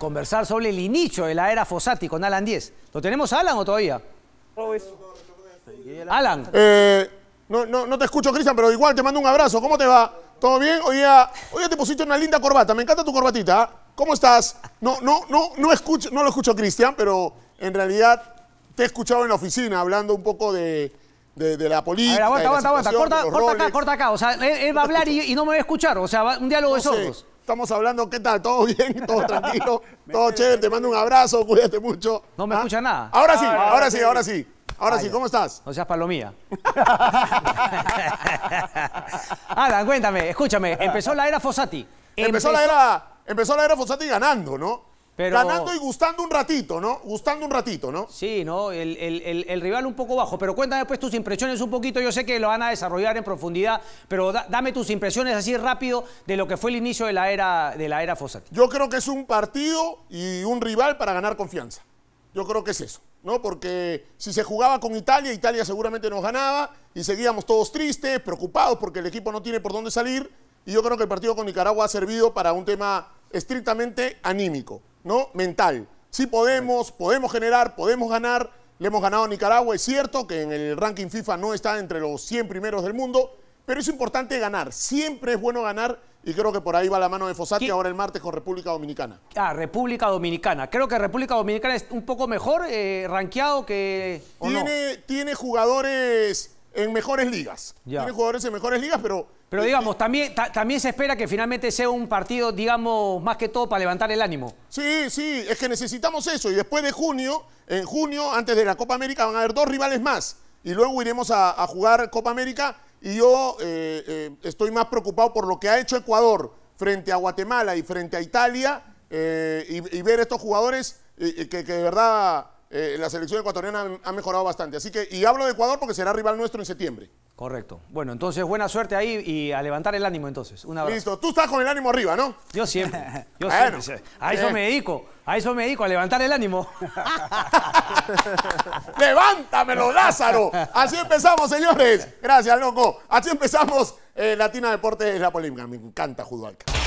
conversar sobre el inicio de la era FOSATI con Alan 10. ¿Lo tenemos Alan o todavía? Alan. Eh, no, no, no te escucho, Cristian, pero igual te mando un abrazo. ¿Cómo te va? ¿Todo bien? Hoy día, te pusiste una linda corbata. Me encanta tu corbatita. ¿eh? ¿Cómo estás? No, no, no, no, escucho, no lo escucho, Cristian, pero en realidad te he escuchado en la oficina hablando un poco de, de, la política. aguanta, aguanta, Corta, corta acá, corta acá. O sea, él, va a hablar y, no me va a escuchar. O sea, un diálogo de sordos. Estamos hablando, ¿qué tal? ¿Todo bien? ¿Todo tranquilo? ¿Todo chévere? Te mando un abrazo, cuídate mucho. No me ¿Ah? escucha nada. Ahora sí, ahora, sí, ahora sí. Ahora sí, ¿cómo estás? No seas palomía. Adam, cuéntame, escúchame, empezó la era Fossati. Empezó, la era, empezó la era Fossati ganando, ¿no? Ganando y gustando un ratito, ¿no? Gustando un ratito, ¿no? Sí, ¿no? El, rival un poco bajo. Pero cuéntame después pues, tus impresiones un poquito. Yo sé que lo van a desarrollar en profundidad, pero dame tus impresiones así rápido de lo que fue el inicio de la era, de la era Fossati. Yo creo que es un partido y un rival para ganar confianza. Yo creo que es eso, ¿no? Porque si se jugaba con Italia, Italia seguramente nos ganaba y seguíamos todos tristes, preocupados porque el equipo no tiene por dónde salir. Y yo creo que el partido con Nicaragua ha servido para un tema estrictamente anímico. ¿no? mental. Sí podemos, podemos generar, podemos ganar. Le hemos ganado a Nicaragua, es cierto que en el ranking FIFA no está entre los 100 primeros del mundo, pero es importante ganar. Siempre es bueno ganar y creo que por ahí va la mano de Fosati ahora el martes con República Dominicana. Ah, República Dominicana. Creo que República Dominicana es un poco mejor eh, rankeado que... tiene jugadores en mejores ligas. Tiene jugadores en mejores ligas, pero... Pero eh, digamos, eh, también, también se espera que finalmente sea un partido, digamos, más que todo para levantar el ánimo. Sí, sí, es que necesitamos eso. Y después de junio, en junio, antes de la Copa América, van a haber dos rivales más. Y luego iremos a, jugar Copa América. Y yo eh, estoy más preocupado por lo que ha hecho Ecuador frente a Guatemala y frente a Italia. y, ver estos jugadores que de verdad eh, la selección ecuatoriana ha mejorado bastante. Así que, y hablo de Ecuador porque será rival nuestro en septiembre. Correcto. Bueno, entonces buena suerte ahí y a levantar el ánimo entonces. Listo. Tú estás con el ánimo arriba, ¿no? Yo siempre. A eso eh. me dedico. A eso me dedico, a levantar el ánimo. ¡Levántamelo, Lázaro! Así empezamos, señores. Gracias, loco. Así empezamos eh, Latina Deporte es La Polémica. Me encanta Judalca.